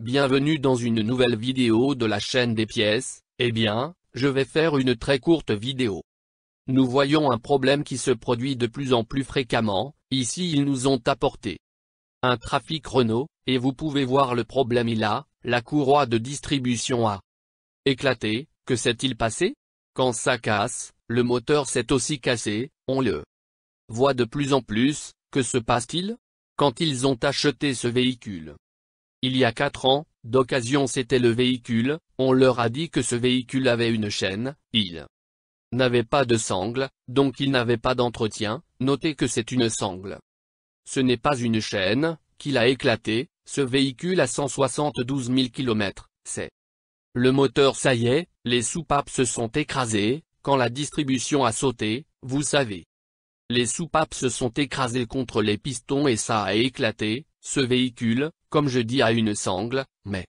Bienvenue dans une nouvelle vidéo de la chaîne des pièces, eh bien, je vais faire une très courte vidéo. Nous voyons un problème qui se produit de plus en plus fréquemment, ici ils nous ont apporté un trafic Renault, et vous pouvez voir le problème il a, la courroie de distribution a éclaté, que s'est-il passé Quand ça casse, le moteur s'est aussi cassé, on le voit de plus en plus, que se passe-t-il Quand ils ont acheté ce véhicule il y a quatre ans, d'occasion c'était le véhicule, on leur a dit que ce véhicule avait une chaîne, il n'avait pas de sangle, donc il n'avait pas d'entretien, notez que c'est une sangle. Ce n'est pas une chaîne, qu'il a éclaté, ce véhicule à 172 000 km, c'est le moteur ça y est, les soupapes se sont écrasées, quand la distribution a sauté, vous savez. Les soupapes se sont écrasées contre les pistons et ça a éclaté, ce véhicule, comme je dis à une sangle, mais...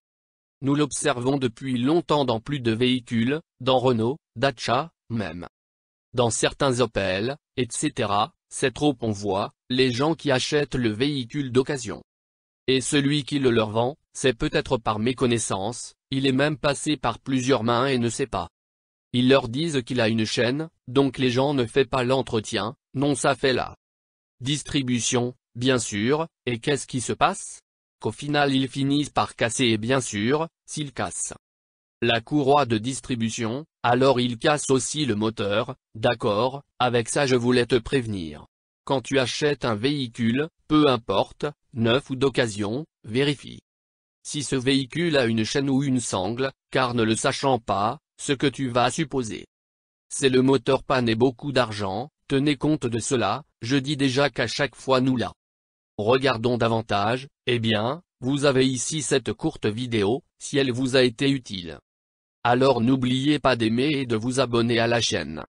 Nous l'observons depuis longtemps dans plus de véhicules, dans Renault, Dacia, même. Dans certains Opel, etc., c'est trop on voit, les gens qui achètent le véhicule d'occasion. Et celui qui le leur vend, c'est peut-être par méconnaissance, il est même passé par plusieurs mains et ne sait pas. Ils leur disent qu'il a une chaîne, donc les gens ne font pas l'entretien, non ça fait la distribution, bien sûr, et qu'est-ce qui se passe qu'au final ils finissent par casser et bien sûr, s'ils cassent la courroie de distribution, alors ils cassent aussi le moteur, d'accord, avec ça je voulais te prévenir. Quand tu achètes un véhicule, peu importe, neuf ou d'occasion, vérifie. Si ce véhicule a une chaîne ou une sangle, car ne le sachant pas, ce que tu vas supposer. C'est le moteur panne et beaucoup d'argent, tenez compte de cela, je dis déjà qu'à chaque fois nous la Regardons davantage, eh bien, vous avez ici cette courte vidéo, si elle vous a été utile. Alors n'oubliez pas d'aimer et de vous abonner à la chaîne.